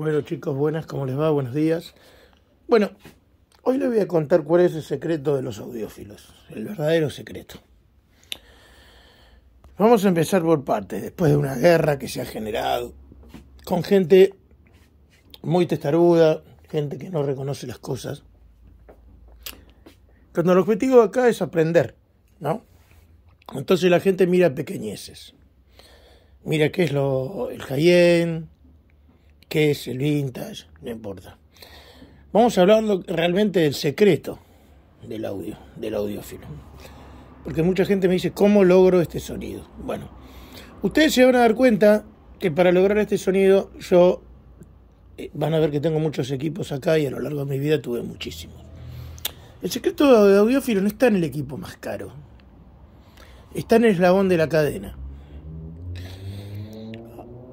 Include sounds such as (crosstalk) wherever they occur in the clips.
Bueno chicos, buenas, ¿cómo les va? Buenos días. Bueno, hoy les voy a contar cuál es el secreto de los audiófilos, el verdadero secreto. Vamos a empezar por partes, después de una guerra que se ha generado con gente muy testaruda, gente que no reconoce las cosas. Cuando el objetivo acá es aprender, ¿no? Entonces la gente mira pequeñeces. Mira qué es lo, el Jaén, qué es el vintage, no importa. Vamos a hablar realmente del secreto del audio, del audiófilo. Porque mucha gente me dice, ¿cómo logro este sonido? Bueno, ustedes se van a dar cuenta que para lograr este sonido yo eh, van a ver que tengo muchos equipos acá y a lo largo de mi vida tuve muchísimos. El secreto del audiófilo no está en el equipo más caro, está en el eslabón de la cadena.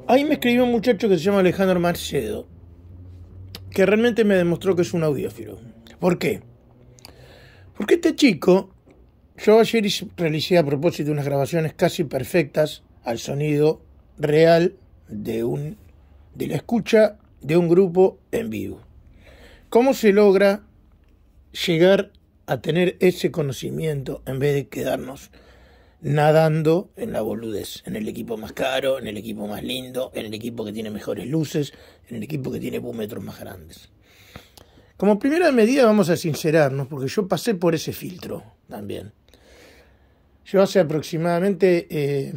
Ahí me escribió un muchacho que se llama Alejandro Marcedo, que realmente me demostró que es un audiófilo. ¿Por qué? Porque este chico, yo ayer realicé a propósito unas grabaciones casi perfectas al sonido real de, un, de la escucha de un grupo en vivo. ¿Cómo se logra llegar a tener ese conocimiento en vez de quedarnos nadando en la boludez, en el equipo más caro, en el equipo más lindo, en el equipo que tiene mejores luces, en el equipo que tiene metros más grandes. Como primera medida vamos a sincerarnos, porque yo pasé por ese filtro también. Yo hace aproximadamente eh,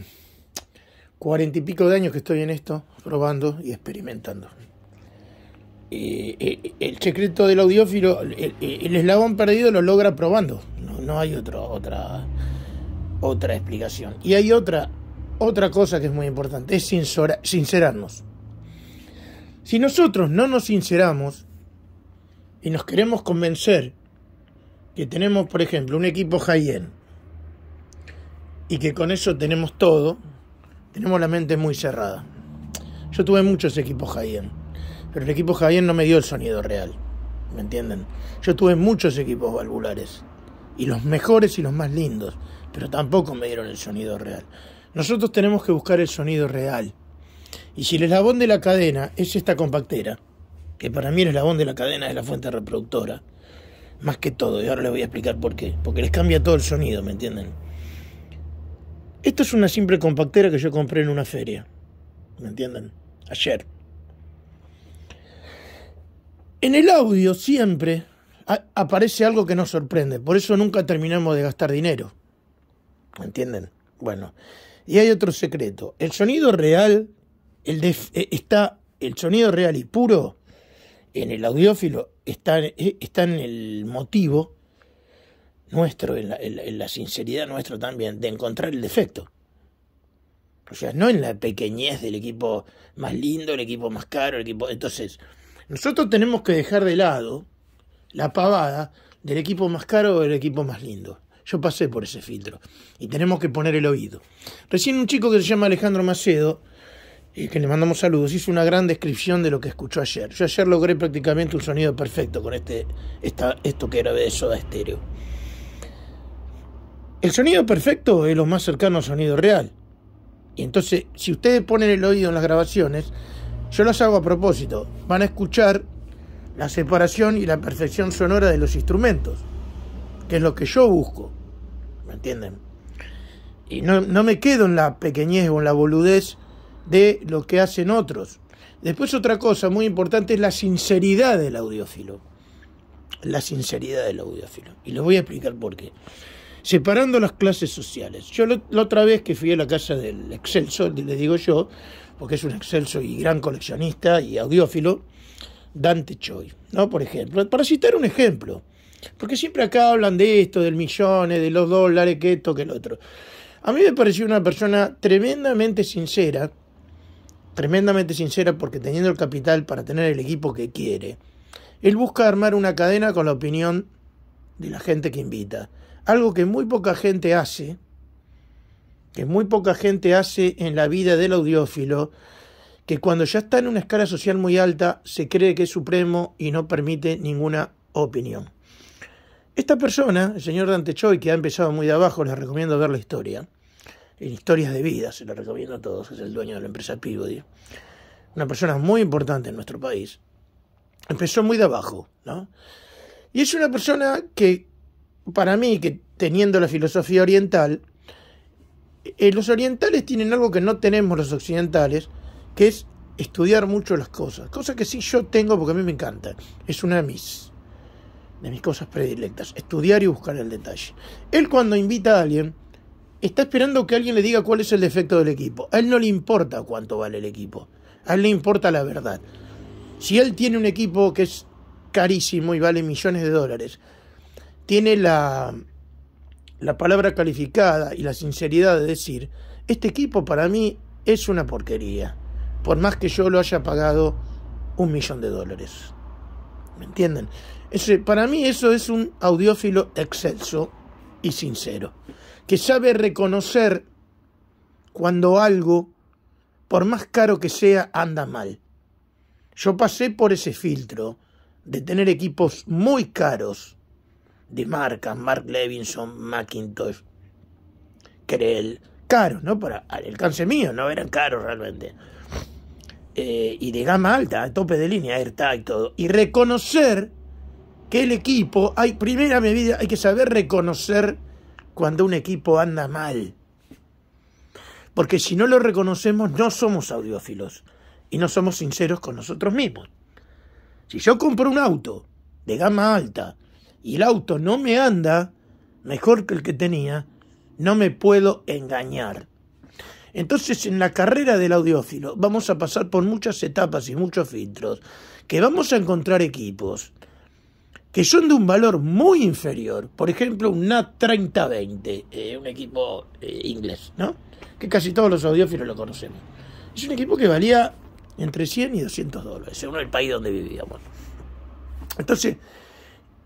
cuarenta y pico de años que estoy en esto, probando y experimentando. Eh, eh, el secreto del audiófilo, el, eslabón perdido lo logra probando, no, hay otra otra otra explicación. Y hay otra, otra cosa que es muy importante, es sincerarnos. Si nosotros no nos sinceramos y nos queremos convencer que tenemos, por ejemplo, un equipo high y que con eso tenemos todo, tenemos la mente muy cerrada. Yo tuve muchos equipos high pero el equipo high no me dio el sonido real. ¿Me entienden? Yo tuve muchos equipos valvulares, y los mejores y los más lindos, pero tampoco me dieron el sonido real. Nosotros tenemos que buscar el sonido real. Y si el eslabón de la cadena es esta compactera, que para mí el eslabón de la cadena es la fuente reproductora, más que todo, y ahora les voy a explicar por qué, porque les cambia todo el sonido, ¿me entienden? Esto es una simple compactera que yo compré en una feria, ¿me entienden? Ayer. En el audio siempre aparece algo que nos sorprende, por eso nunca terminamos de gastar dinero. ¿Entienden? Bueno, y hay otro secreto. El sonido real el eh, está, el sonido real y puro en el audiófilo está, eh, en el motivo nuestro, en la, sinceridad nuestra también, de encontrar el defecto. O sea, no en la pequeñez del equipo más lindo, el equipo más caro, el equipo... Entonces, nosotros tenemos que dejar de lado la pavada del equipo más caro o del equipo más lindo. Yo pasé por ese filtro y tenemos que poner el oído. Recién un chico que se llama Alejandro Macedo, y eh, que le mandamos saludos, hizo una gran descripción de lo que escuchó ayer. Yo ayer logré prácticamente un sonido perfecto con este, esta, esto que era de soda estéreo. El sonido perfecto es lo más cercano al sonido real. Y entonces, si ustedes ponen el oído en las grabaciones, yo las hago a propósito. Van a escuchar la separación y la perfección sonora de los instrumentos, que es lo que yo busco. ¿me entienden? Y no, me quedo en la pequeñez o en la boludez de lo que hacen otros. Después otra cosa muy importante es la sinceridad del audiófilo. La sinceridad del audiófilo. Y les voy a explicar por qué. Separando las clases sociales. Yo la otra vez que fui a la casa del excelso, le digo yo, porque es un excelso y gran coleccionista y audiófilo, Dante Choi, ¿no? Por ejemplo, para citar un ejemplo. Porque siempre acá hablan de esto, del millones, de los dólares, que esto, que el otro. A mí me pareció una persona tremendamente sincera, tremendamente sincera porque teniendo el capital para tener el equipo que quiere, él busca armar una cadena con la opinión de la gente que invita. Algo que muy poca gente hace, que muy poca gente hace en la vida del audiófilo, que cuando ya está en una escala social muy alta se cree que es supremo y no permite ninguna opinión. Esta persona, el señor Dante Choi, que ha empezado muy de abajo, les recomiendo ver la historia. En Historias de Vida, se la recomiendo a todos, es el dueño de la empresa Peabody. Una persona muy importante en nuestro país. Empezó muy de abajo, ¿no? Y es una persona que, para mí, que teniendo la filosofía oriental, eh, los orientales tienen algo que no tenemos los occidentales, que es estudiar mucho las cosas. Cosa que sí yo tengo porque a mí me encanta. Es una mis de mis cosas predilectas, estudiar y buscar el detalle. Él cuando invita a alguien, está esperando que alguien le diga cuál es el defecto del equipo. A él no le importa cuánto vale el equipo, a él le importa la verdad. Si él tiene un equipo que es carísimo y vale millones de dólares, tiene la, la palabra calificada y la sinceridad de decir, este equipo para mí es una porquería, por más que yo lo haya pagado un millón de dólares. ¿Me entienden? para mí eso es un audiófilo excelso y sincero, que sabe reconocer cuando algo, por más caro que sea, anda mal. Yo pasé por ese filtro de tener equipos muy caros de marcas, Mark Levinson, McIntosh, Krell, caros, ¿no? Para el alcance mío, no eran caros realmente eh, y de gama alta, a tope de línea, y todo. Y reconocer que el equipo, hay primera medida, hay que saber reconocer cuando un equipo anda mal. Porque si no lo reconocemos, no somos audiófilos y no somos sinceros con nosotros mismos. Si yo compro un auto de gama alta y el auto no me anda mejor que el que tenía, no me puedo engañar. Entonces, en la carrera del audiófilo vamos a pasar por muchas etapas y muchos filtros, que vamos a encontrar equipos que son de un valor muy inferior, por ejemplo, un NAT 3020, eh, un equipo eh, inglés, ¿no? Que casi todos los audiófilos lo conocemos. Es un equipo que valía entre 100 y 200 dólares, según el país donde vivíamos. Entonces,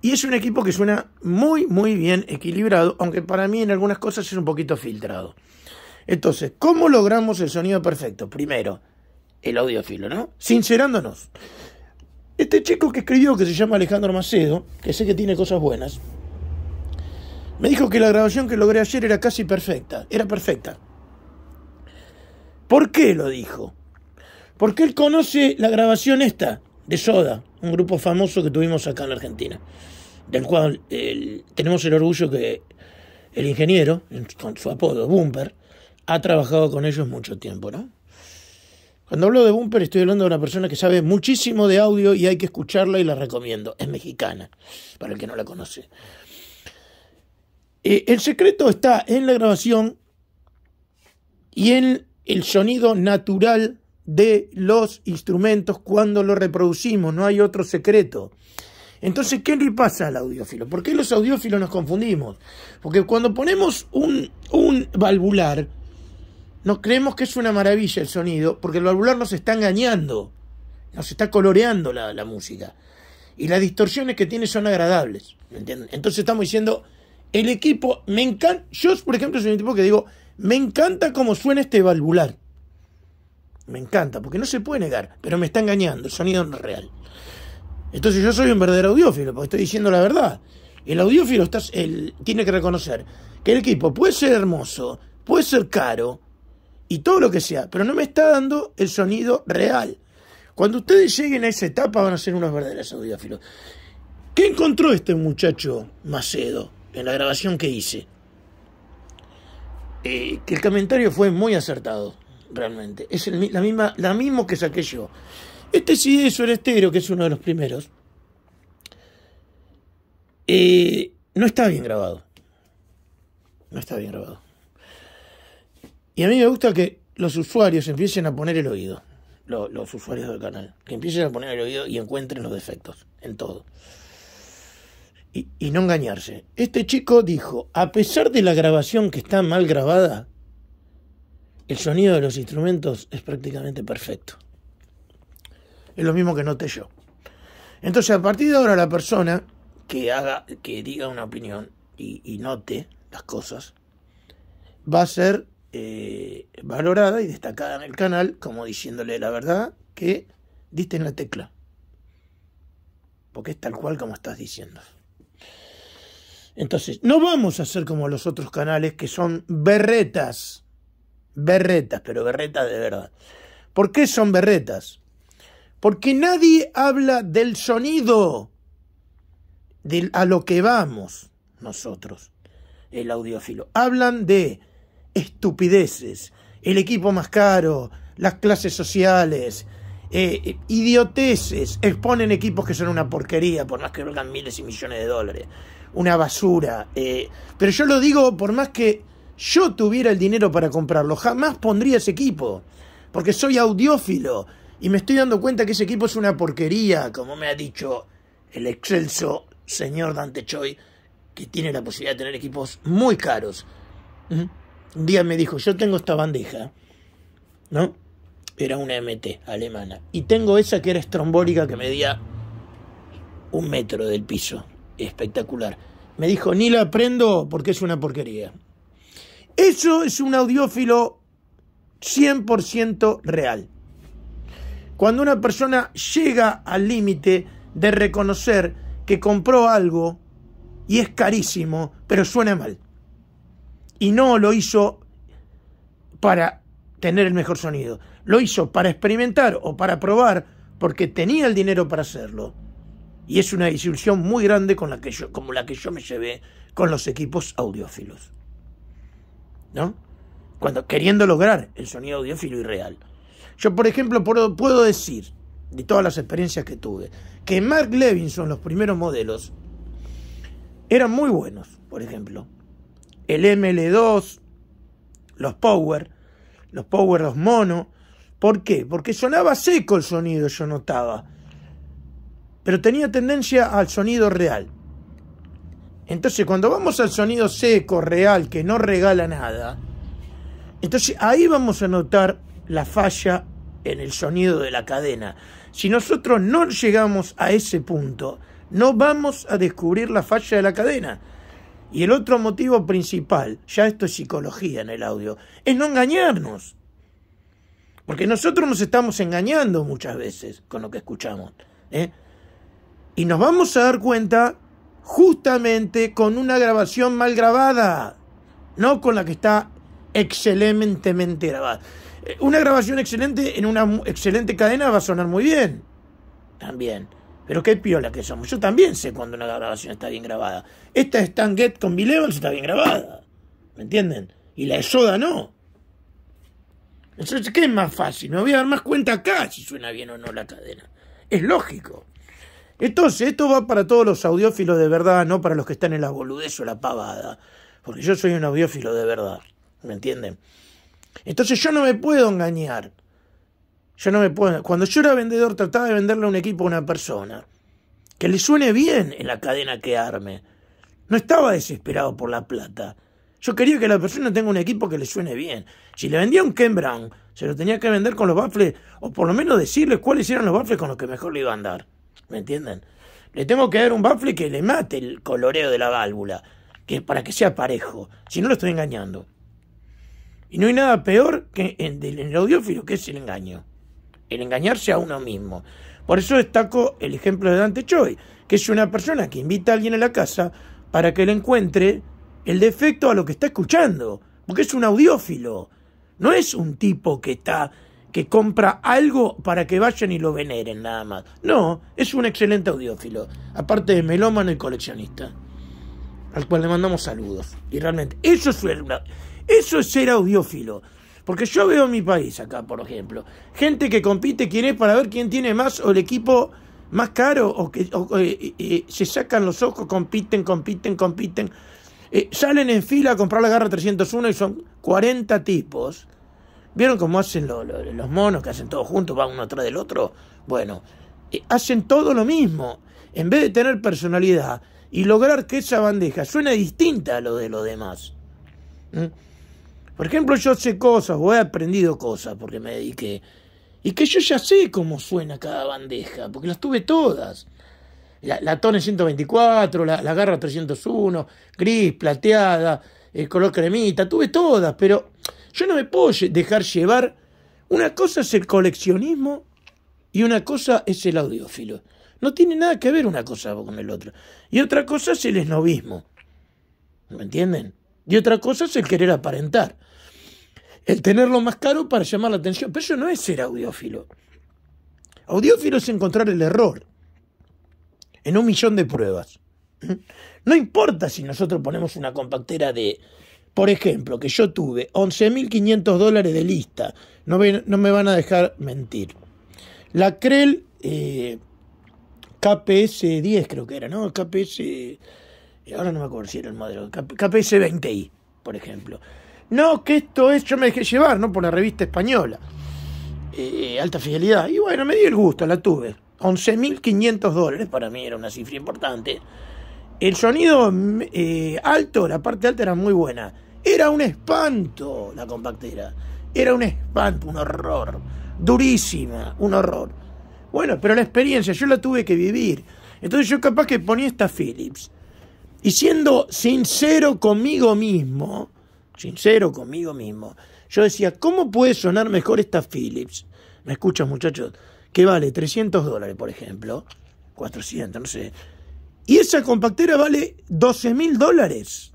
y es un equipo que suena muy, muy bien equilibrado, aunque para mí en algunas cosas es un poquito filtrado. Entonces, ¿cómo logramos el sonido perfecto? Primero, el audiófilo, ¿no? Sincerándonos. Este chico que escribió, que se llama Alejandro Macedo, que sé que tiene cosas buenas, me dijo que la grabación que logré ayer era casi perfecta. Era perfecta. ¿Por qué lo dijo? Porque él conoce la grabación esta, de Soda, un grupo famoso que tuvimos acá en la Argentina, del cual tenemos el orgullo que el ingeniero, con su apodo, Bumper, ha trabajado con ellos mucho tiempo, ¿no? Cuando hablo de Bumper estoy hablando de una persona que sabe muchísimo de audio y hay que escucharla y la recomiendo. Es mexicana, para el que no la conoce. Eh, el secreto está en la grabación y en el sonido natural de los instrumentos cuando lo reproducimos. No hay otro secreto. Entonces, ¿qué le pasa al audiófilo? ¿Por qué los audiófilos nos confundimos? Porque cuando ponemos un, un valvular, no creemos que es una maravilla el sonido, porque el valvular nos está engañando, nos está coloreando la, música. Y las distorsiones que tiene son agradables. Entonces estamos diciendo, el equipo, me encanta, yo por ejemplo soy un tipo que digo, me encanta cómo suena este valvular. Me encanta, porque no se puede negar, pero me está engañando, el sonido no real. Entonces yo soy un verdadero audiófilo, porque estoy diciendo la verdad. El audiófilo tiene que reconocer que el equipo puede ser hermoso, puede ser caro, y todo lo que sea, pero no me está dando el sonido real. Cuando ustedes lleguen a esa etapa van a ser unos verdaderos audiófilos. ¿Qué encontró este muchacho Macedo en la grabación que hice? Eh, que el comentario fue muy acertado, realmente. Es la, misma, la mismo que saqué yo. Este sí CD Estéreo, que es uno de los primeros, eh, no está bien grabado. No está bien grabado. Y a mí me gusta que los usuarios empiecen a poner el oído, los usuarios del canal, que empiecen a poner el oído y encuentren los defectos en todo. Y, no engañarse. Este chico dijo, a pesar de la grabación que está mal grabada, el sonido de los instrumentos es prácticamente perfecto. Es lo mismo que noté yo. Entonces, a partir de ahora, la persona que haga, que diga una opinión y note las cosas, va a ser eh, valorada y destacada en el canal, como diciéndole la verdad que diste en la tecla. Porque es tal cual como estás diciendo. Entonces, no vamos a ser como los otros canales que son berretas. Berretas, pero berretas de verdad. ¿Por qué son berretas? Porque nadie habla del sonido de a lo que vamos nosotros, el audiófilo. Hablan de estupideces, el equipo más caro, las clases sociales, eh, eh, idioteces, exponen equipos que son una porquería, por más que valgan miles y millones de dólares, una basura. Eh. Pero yo lo digo, por más que yo tuviera el dinero para comprarlo, jamás pondría ese equipo, porque soy audiófilo y me estoy dando cuenta que ese equipo es una porquería, como me ha dicho el excelso señor Dante Choi, que tiene la posibilidad de tener equipos muy caros. Un día me dijo, yo tengo esta bandeja, ¿no? Era una MT alemana. Y tengo esa que era estrombólica que medía un metro del piso. Espectacular. Me dijo, ni la prendo porque es una porquería. Eso es un audiófilo 100% real. Cuando una persona llega al límite de reconocer que compró algo y es carísimo, pero suena mal y no lo hizo para tener el mejor sonido. Lo hizo para experimentar o para probar porque tenía el dinero para hacerlo. Y es una disolución muy grande con la que yo, como la que yo me llevé con los equipos audiófilos. ¿No? Cuando queriendo lograr el sonido audiófilo y real. Yo, por ejemplo, puedo decir, de todas las experiencias que tuve, que Mark Levinson, los primeros modelos, eran muy buenos, por ejemplo el ML2, los Power, los Power, los Mono. ¿Por qué? Porque sonaba seco el sonido, yo notaba. Pero tenía tendencia al sonido real. Entonces, cuando vamos al sonido seco, real, que no regala nada, entonces ahí vamos a notar la falla en el sonido de la cadena. Si nosotros no llegamos a ese punto, no vamos a descubrir la falla de la cadena. Y el otro motivo principal, ya esto es psicología en el audio, es no engañarnos. Porque nosotros nos estamos engañando muchas veces con lo que escuchamos. ¿eh? Y nos vamos a dar cuenta justamente con una grabación mal grabada, no con la que está excelentemente grabada. Eh, una grabación excelente en una excelente cadena va a sonar muy bien. También. Pero qué piola que somos. Yo también sé cuando una grabación está bien grabada. Esta de Stan Get con Bill está bien grabada. ¿Me entienden? Y la de Soda no. Entonces, ¿qué es más fácil? Me voy a dar más cuenta acá si suena bien o no la cadena. Es lógico. Entonces, esto va para todos los audiófilos de verdad, no para los que están en la boludez o la pavada. Porque yo soy un audiófilo de verdad. ¿Me entienden? Entonces yo no me puedo engañar. Yo no me puedo. Cuando yo era vendedor, trataba de venderle a un equipo a una persona. Que le suene bien en la cadena que arme. No estaba desesperado por la plata. Yo quería que la persona tenga un equipo que le suene bien. Si le vendía un Ken Brown, se lo tenía que vender con los baffles, o por lo menos decirle cuáles eran los baffles con los que mejor le iba a andar. ¿Me entienden? Le tengo que dar un baffle que le mate el coloreo de la válvula, que para que sea parejo. Si no, lo estoy engañando. Y no hay nada peor que en, el audiófilo, que es el engaño el engañarse a uno mismo. Por eso destaco el ejemplo de Dante Choi, que es una persona que invita a alguien a la casa para que le encuentre el defecto a lo que está escuchando, porque es un audiófilo. No es un tipo que está que compra algo para que vayan y lo veneren nada más. No, es un excelente audiófilo, aparte de melómano y coleccionista, al cual le mandamos saludos. Y realmente, eso es, eso es ser audiófilo. Porque yo veo en mi país acá, por ejemplo, gente que compite quién es para ver quién tiene más o el equipo más caro o que eh, eh, eh, se sacan los ojos, compiten, compiten, compiten. salen en fila a comprar la garra 301 y son 40 tipos. ¿Vieron cómo hacen los monos que hacen todo juntos, van uno atrás del otro? Bueno, hacen todo lo mismo. En vez de tener personalidad y lograr que esa bandeja suene distinta a lo de los demás. Por ejemplo, yo sé cosas o he aprendido cosas porque me dediqué. Y que yo ya sé cómo suena cada bandeja, porque las tuve todas. La, Tone 124, la, la, Garra 301, gris, plateada, el color cremita, tuve todas, pero yo no me puedo dejar llevar. Una cosa es el coleccionismo y una cosa es el audiófilo. No tiene nada que ver una cosa con el otro. Y otra cosa es el esnovismo. ¿Me entienden? Y otra cosa es el querer aparentar el tenerlo más caro para llamar la atención. Pero eso no es ser audiófilo. Audiófilo es encontrar el error en un millón de pruebas. ¿Mm? No importa si nosotros ponemos una compactera de, por ejemplo, que yo tuve 11.500 dólares de lista, no me, van a dejar mentir. La Krell eh, KPS 10 creo que era, ¿no? KPS, ahora no me acuerdo si era el modelo, KPS 20i, por ejemplo no, que esto es, yo me dejé llevar, ¿no? Por la revista española, eh, alta fidelidad. Y bueno, me di el gusto, la tuve. 11.500 dólares, para mí era una cifra importante. El sonido eh, alto, la parte alta era muy buena. Era un espanto la compactera. Era un espanto, un horror. Durísima, un horror. Bueno, pero la experiencia yo la tuve que vivir. Entonces yo capaz que ponía esta Philips. Y siendo sincero conmigo mismo, sincero conmigo mismo. Yo decía, ¿cómo puede sonar mejor esta Philips? ¿Me escuchas, muchachos? Que vale 300 dólares, por ejemplo. 400, no sé. Y esa compactera vale 12 mil dólares.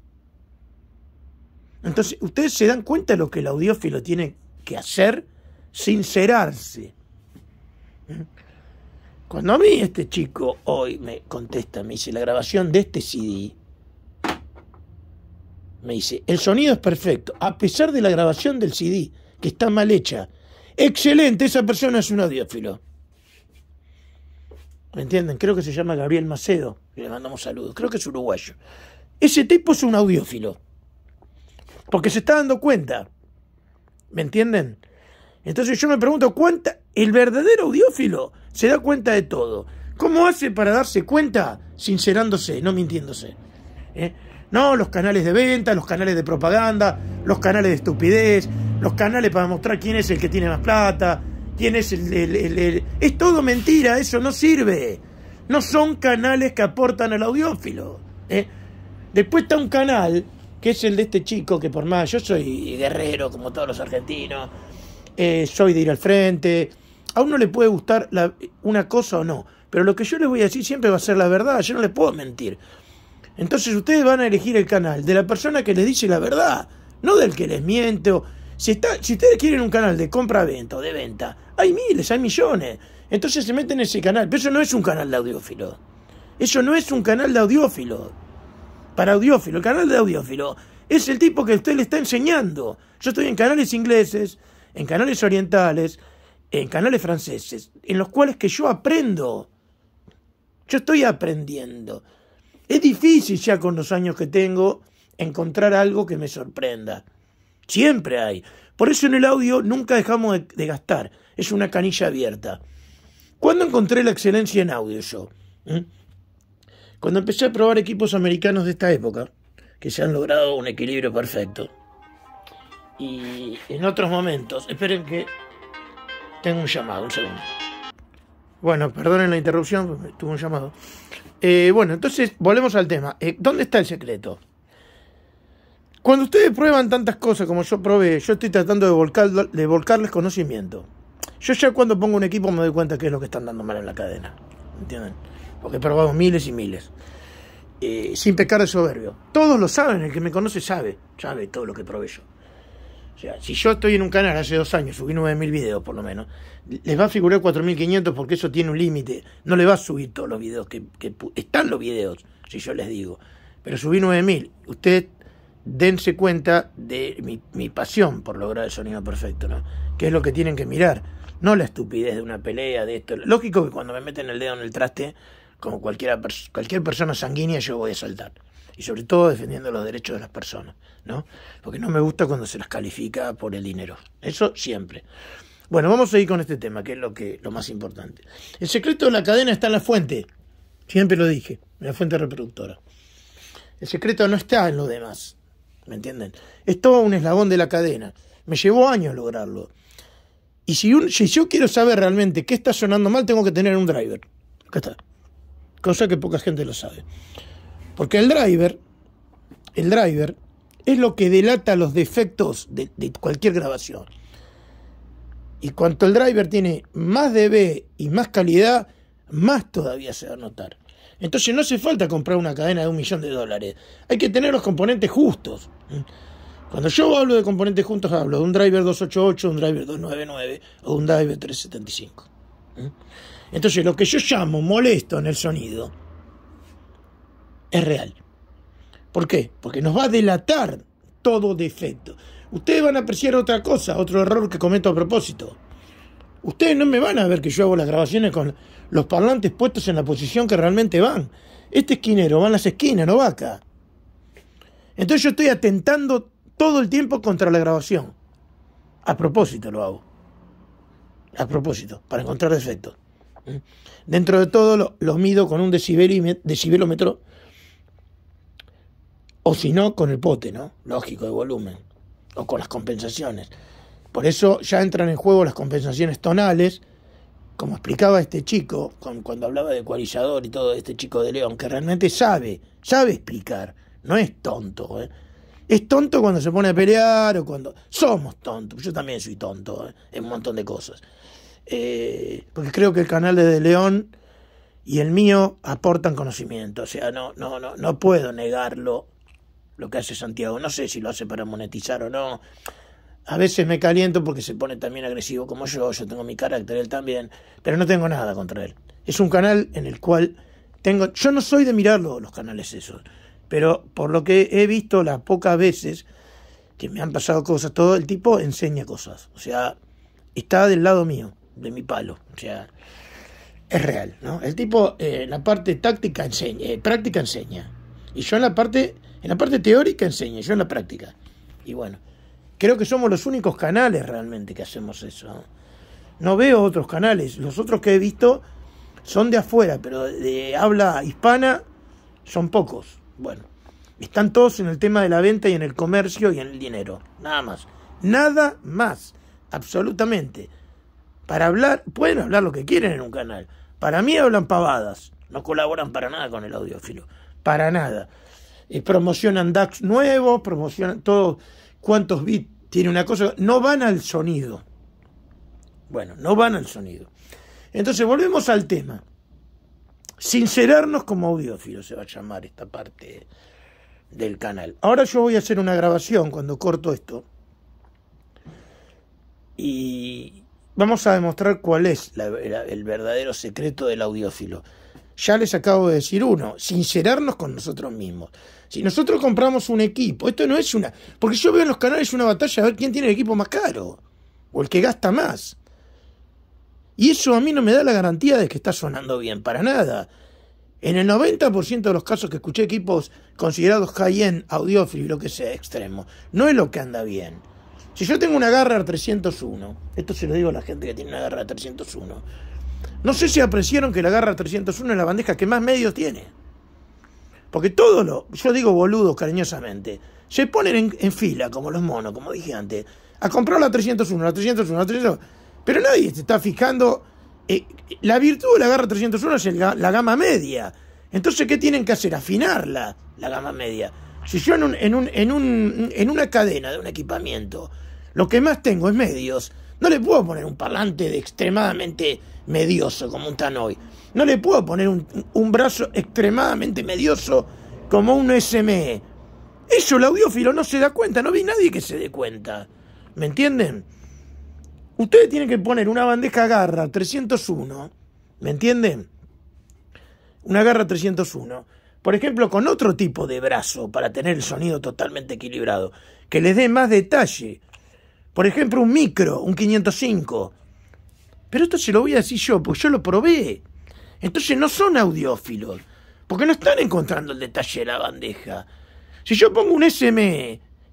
Entonces, ustedes se dan cuenta de lo que el audiófilo tiene que hacer, sincerarse. Cuando a mí este chico hoy me contesta, me dice, la grabación de este CD me dice, el sonido es perfecto, a pesar de la grabación del CD, que está mal hecha. Excelente, esa persona es un audiófilo. ¿Me entienden? Creo que se llama Gabriel Macedo, le mandamos saludos, creo que es uruguayo. Ese tipo es un audiófilo, porque se está dando cuenta. ¿Me entienden? Entonces yo me pregunto, ¿cuánta... El verdadero audiófilo se da cuenta de todo. ¿Cómo hace para darse cuenta? Sincerándose, no mintiéndose. ¿Eh? No, los canales de venta, los canales de propaganda, los canales de estupidez, los canales para mostrar quién es el que tiene más plata, quién es el... Es todo mentira, eso no sirve. No son canales que aportan al audiófilo. ¿eh? Después está un canal, que es el de este chico, que por más, yo soy guerrero como todos los argentinos, eh, soy de ir al frente, a uno le puede gustar una cosa o no, pero lo que yo les voy a decir siempre va a ser la verdad, yo no le puedo mentir. Entonces ustedes van a elegir el canal de la persona que les dice la verdad, no del que les miente. Si, si ustedes quieren un canal de compra-venta o de venta, hay miles, hay millones. Entonces se meten en ese canal. Pero eso no es un canal de audiófilo. Eso no es un canal de audiófilo. Para audiófilo, el canal de audiófilo es el tipo que usted le está enseñando. Yo estoy en canales ingleses, en canales orientales, en canales franceses, en los cuales que yo aprendo. Yo estoy aprendiendo. Es difícil ya con los años que tengo encontrar algo que me sorprenda. Siempre hay. Por eso en el audio nunca dejamos de, gastar. Es una canilla abierta. ¿Cuándo encontré la excelencia en audio yo? ¿Mm? Cuando empecé a probar equipos americanos de esta época, que se han logrado un equilibrio perfecto. Y en otros momentos, esperen que tengo un llamado, un segundo. Bueno, perdonen la interrupción, tuve un llamado. Eh, bueno, entonces volvemos al tema. Eh, ¿Dónde está el secreto? Cuando ustedes prueban tantas cosas como yo probé, yo estoy tratando de, volcar, de volcarles conocimiento. Yo ya cuando pongo un equipo me doy cuenta que es lo que están dando mal en la cadena. ¿Entienden? Porque he probado miles y miles. Eh, sin pecar de soberbio. Todos lo saben, el que me conoce sabe, sabe todo lo que probé yo sea, si yo estoy en un canal hace dos años, subí 9.000 videos por lo menos, les va a figurar 4.500 porque eso tiene un límite. No les va a subir todos los videos que, están los videos, si yo les digo. Pero subí 9.000. Usted dense cuenta de mi, pasión por lograr el sonido perfecto, ¿no? Que es lo que tienen que mirar. No la estupidez de una pelea, de esto. Lógico que cuando me meten el dedo en el traste, como cualquiera, cualquier persona sanguínea, yo voy a saltar y sobre todo defendiendo los derechos de las personas, ¿no? Porque no me gusta cuando se las califica por el dinero, eso siempre. Bueno, vamos a ir con este tema, que es lo, que, lo más importante. El secreto de la cadena está en la fuente, siempre lo dije, en la fuente reproductora. El secreto no está en lo demás, ¿me entienden? Es todo un eslabón de la cadena. Me llevó años lograrlo. Y si, si yo quiero saber realmente qué está sonando mal, tengo que tener un driver. Acá está. Cosa que poca gente lo sabe. Porque el driver, el driver, es lo que delata los defectos de, de cualquier grabación. Y cuanto el driver tiene más dB y más calidad, más todavía se va a notar. Entonces no hace falta comprar una cadena de un millón de dólares. Hay que tener los componentes justos. Cuando yo hablo de componentes juntos, hablo de un driver 288, un driver 299 o un driver 375. Entonces lo que yo llamo molesto en el sonido es real. ¿Por qué? Porque nos va a delatar todo defecto. Ustedes van a apreciar otra cosa, otro error que cometo a propósito. Ustedes no me van a ver que yo hago las grabaciones con los parlantes puestos en la posición que realmente van. Este esquinero va a las esquinas, no va acá. Entonces yo estoy atentando todo el tiempo contra la grabación. A propósito lo hago. A propósito, para encontrar defectos. ¿Eh? Dentro de todo lo, los mido con un decibelómetro o si no, con el pote, ¿no? Lógico, de volumen. O con las compensaciones. Por eso ya entran en juego las compensaciones tonales. Como explicaba este chico, cuando hablaba de cuarillador y todo, este chico de León, que realmente sabe, sabe explicar. No es tonto, ¿eh? Es tonto cuando se pone a pelear o cuando... Somos tontos, yo también soy tonto ¿eh? en un montón de cosas. Eh, porque creo que el canal de, de León y el mío aportan conocimiento, o sea, no, no, no, no puedo negarlo lo que hace Santiago. No sé si lo hace para monetizar o no. A veces me caliento porque se pone también agresivo como yo, yo tengo mi carácter, él también, pero no tengo nada contra él. Es un canal en el cual tengo... Yo no soy de mirarlo, los canales esos, pero por lo que he visto las pocas veces que me han pasado cosas, todo el tipo enseña cosas, o sea, está del lado mío, de mi palo, o sea, es real, ¿no? El tipo, en eh, la parte táctica enseña, eh, práctica enseña, y yo en la parte en la parte teórica enseña, yo en la práctica. Y bueno, creo que somos los únicos canales realmente que hacemos eso. No veo otros canales. Los otros que he visto son de afuera, pero de habla hispana son pocos. Bueno, están todos en el tema de la venta y en el comercio y en el dinero. Nada más. Nada más. Absolutamente. Para hablar, pueden hablar lo que quieren en un canal. Para mí hablan pavadas. No colaboran para nada con el audiófilo. Para nada promocionan DAX nuevos, promocionan todo cuántos bits tiene una cosa, no van al sonido. Bueno, no van al sonido. Entonces volvemos al tema. Sincerarnos como audiófilo se va a llamar esta parte del canal. Ahora yo voy a hacer una grabación cuando corto esto. Y vamos a demostrar cuál es el verdadero secreto del audiófilo. Ya les acabo de decir uno, sincerarnos con nosotros mismos. Si nosotros compramos un equipo, esto no es una... Porque yo veo en los canales una batalla a ver quién tiene el equipo más caro o el que gasta más. Y eso a mí no me da la garantía de que está sonando bien, para nada. En el 90% de los casos que escuché equipos considerados high-end, y lo que sea, extremo, no es lo que anda bien. Si yo tengo una Garra 301, esto se lo digo a la gente que tiene una Garra 301, no sé si apreciaron que la garra 301 es la bandeja que más medios tiene. Porque todo lo, yo digo boludos cariñosamente, se ponen en, fila, como los monos, como dije antes, a comprar la 301, la 301, la 301. Pero nadie se está fijando. Eh, la virtud de la garra 301 es la gama media. Entonces, ¿qué tienen que hacer? Afinarla, la gama media. Si yo en, un, en, un, en, un, en una cadena de un equipamiento, lo que más tengo es medios, no le puedo poner un parlante de extremadamente medioso como un tanoy. No le puedo poner un, brazo extremadamente medioso como un SME. Eso el audiófilo no se da cuenta, no vi nadie que se dé cuenta. ¿Me entienden? Ustedes tienen que poner una bandeja garra 301. ¿Me entienden? Una garra 301. Por ejemplo, con otro tipo de brazo para tener el sonido totalmente equilibrado. Que les dé más detalle. Por ejemplo, un micro, un 505. Pero esto se lo voy a decir yo, porque yo lo probé. Entonces no son audiófilos, porque no están encontrando el detalle de la bandeja. Si yo pongo un SM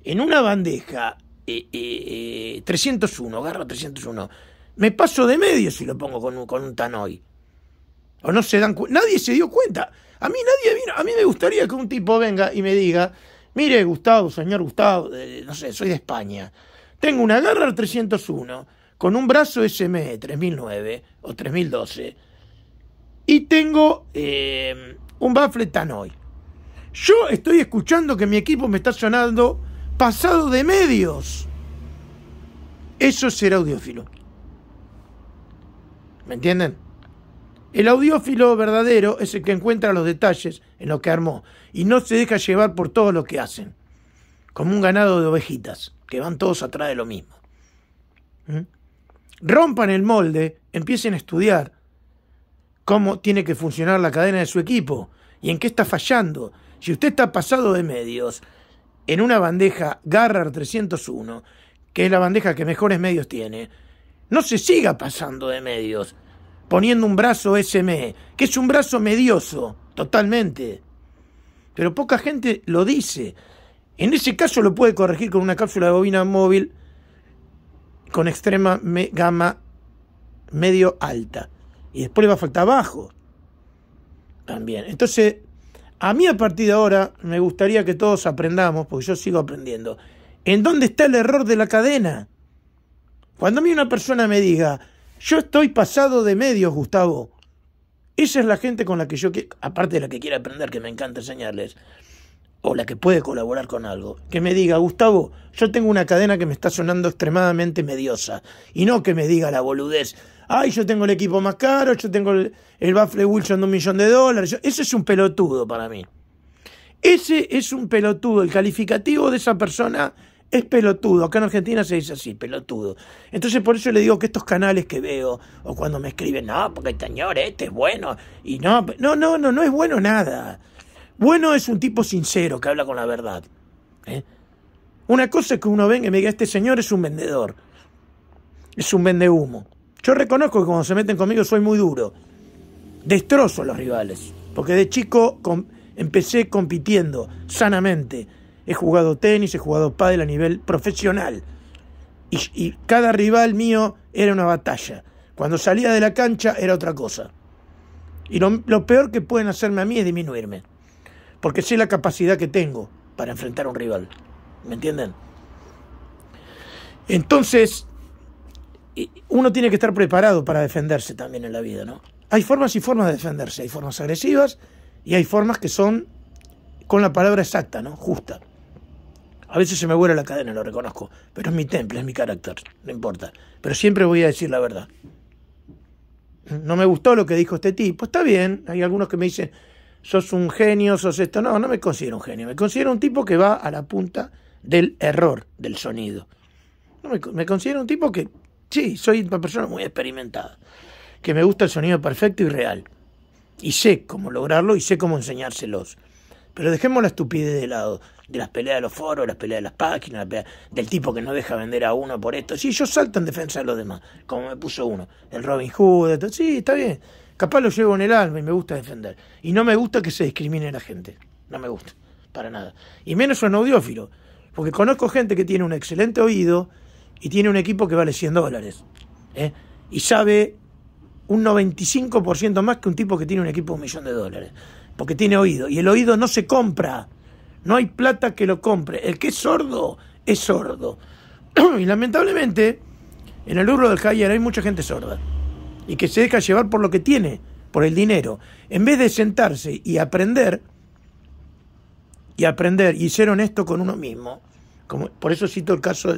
en una bandeja 301, garra 301, me paso de medio si lo pongo con un, con un tanoi. O no se dan cuenta. Nadie se dio cuenta. A mí nadie vino. A mí me gustaría que un tipo venga y me diga, mire Gustavo, señor Gustavo, no sé, soy de España. Tengo una garra 301 con un brazo SME 3009 o 3012 y tengo eh, un baffle hoy. Yo estoy escuchando que mi equipo me está sonando pasado de medios. Eso es ser audiófilo. ¿Me entienden? El audiófilo verdadero es el que encuentra los detalles en lo que armó y no se deja llevar por todo lo que hacen, como un ganado de ovejitas, que van todos atrás de lo mismo. ¿Mm? rompan el molde, empiecen a estudiar cómo tiene que funcionar la cadena de su equipo y en qué está fallando. Si usted está pasado de medios en una bandeja Garrar 301, que es la bandeja que mejores medios tiene, no se siga pasando de medios, poniendo un brazo SME, que es un brazo medioso, totalmente. Pero poca gente lo dice. En ese caso lo puede corregir con una cápsula de bobina móvil con extrema gama medio alta. Y después le va a faltar bajo. También. Entonces, a mí a partir de ahora me gustaría que todos aprendamos, porque yo sigo aprendiendo. ¿En dónde está el error de la cadena? Cuando a mí una persona me diga, yo estoy pasado de medios, Gustavo. Esa es la gente con la que yo, aparte de la que quiero aprender, que me encanta enseñarles o la que puede colaborar con algo, que me diga, Gustavo, yo tengo una cadena que me está sonando extremadamente mediosa, y no que me diga la boludez, ay, yo tengo el equipo más caro, yo tengo el, bafle Wilson de un millón de dólares, ese es un pelotudo para mí. Ese es un pelotudo, el calificativo de esa persona es pelotudo. Acá en Argentina se dice así, pelotudo. Entonces por eso le digo que estos canales que veo, o cuando me escriben, no, porque el señor este es bueno, y no, no, no, no, no es bueno nada. Bueno es un tipo sincero que habla con la verdad. ¿eh? Una cosa es que uno venga y me diga, este señor es un vendedor, es un humo. Yo reconozco que cuando se meten conmigo soy muy duro, destrozo a los rivales, porque de chico empecé compitiendo sanamente. He jugado tenis, he jugado pádel a nivel profesional. Y, cada rival mío era una batalla. Cuando salía de la cancha era otra cosa. Y lo peor que pueden hacerme a mí es disminuirme porque sé la capacidad que tengo para enfrentar a un rival. ¿Me entienden? Entonces, uno tiene que estar preparado para defenderse también en la vida, ¿no? Hay formas y formas de defenderse, hay formas agresivas y hay formas que son con la palabra exacta, ¿no? Justa. A veces se me vuela la cadena, lo reconozco, pero es mi temple, es mi carácter, no importa. Pero siempre voy a decir la verdad. No me gustó lo que dijo este tipo, está bien, hay algunos que me dicen, sos un genio, sos esto. No, no me considero un genio. Me considero un tipo que va a la punta del error del sonido. No, me, considero un tipo que, sí, soy una persona muy experimentada, que me gusta el sonido perfecto y real. Y sé cómo lograrlo y sé cómo enseñárselos. Pero dejemos la estupidez de lado, de las peleas de los foros, las peleas de las páginas, del tipo que no deja vender a uno por esto. Sí, yo salto en defensa de los demás, como me puso uno. El Robin Hood, sí, está bien. Capaz lo llevo en el alma y me gusta defender. Y no me gusta que se discrimine a la gente. No me gusta, para nada. Y menos un audiófilo. Porque conozco gente que tiene un excelente oído y tiene un equipo que vale 100 dólares. ¿eh? Y sabe un 95% más que un tipo que tiene un equipo de un millón de dólares. Porque tiene oído. Y el oído no se compra. No hay plata que lo compre. El que es sordo es sordo. (clears throat) y lamentablemente, en el urlo del calle hay mucha gente sorda y que se deja llevar por lo que tiene, por el dinero. En vez de sentarse y aprender, y aprender y ser honesto con uno mismo, como, por eso cito el caso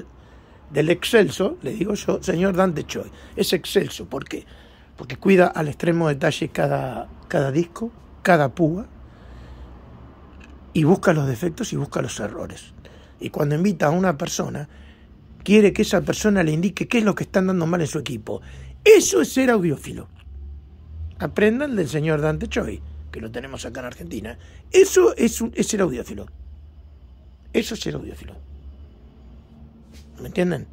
del excelso, le digo yo, señor Dante Choi, es excelso, ¿por qué? Porque cuida al extremo detalle cada, cada disco, cada púa, y busca los defectos y busca los errores. Y cuando invita a una persona, quiere que esa persona le indique qué es lo que están dando mal en su equipo eso es ser audiófilo. Aprendan del señor Dante Choi, que lo tenemos acá en Argentina. Eso es, ser audiófilo. Eso es ser audiófilo. ¿Me entienden?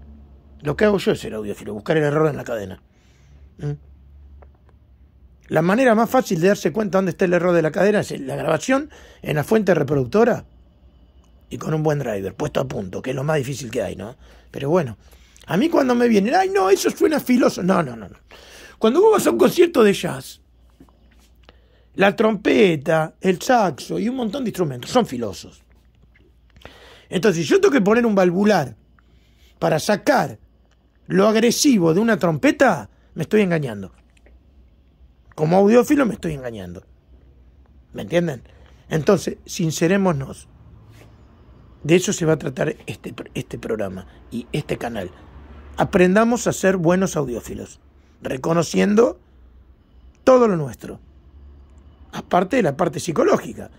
Lo que hago yo es ser audiófilo, buscar el error en la cadena. ¿Mm? La manera más fácil de darse cuenta dónde está el error de la cadena es la grabación en la fuente reproductora y con un buen driver, puesto a punto, que es lo más difícil que hay, ¿no? Pero bueno. A mí cuando me vienen, ay no, eso suena filoso. No, no, no, no. Cuando vos vas a un concierto de jazz, la trompeta, el saxo y un montón de instrumentos son filosos. Entonces, si yo tengo que poner un valvular para sacar lo agresivo de una trompeta, me estoy engañando. Como audiófilo me estoy engañando. ¿Me entienden? Entonces, sincerémonos. De eso se va a tratar este, este programa y este canal aprendamos a ser buenos audiófilos, reconociendo todo lo nuestro, aparte de la parte psicológica.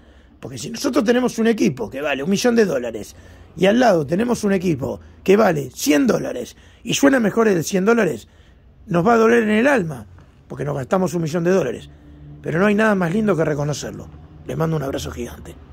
Porque si nosotros tenemos un equipo que vale un millón de dólares y al lado tenemos un equipo que vale 100 dólares y suena mejor el 100 dólares, nos va a doler en el alma porque nos gastamos un millón de dólares. Pero no hay nada más lindo que reconocerlo. Les mando un abrazo gigante.